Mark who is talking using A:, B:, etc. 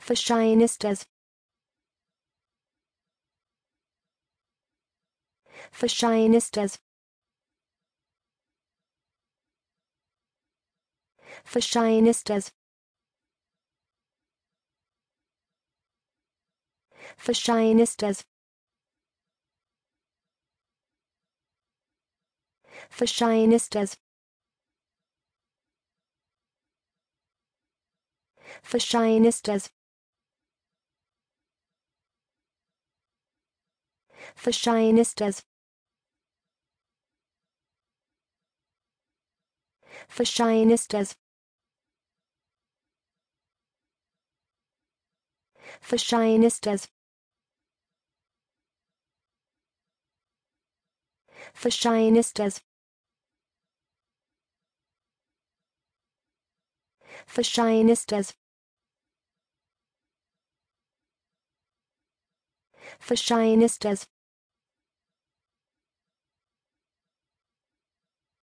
A: Fascinistas Fascinistas Fascinistas Fascinistas Fascinistas Fascinistas as. as. as. as. Fashionistas Fashionistas as. Fashionistas Fashionistas as.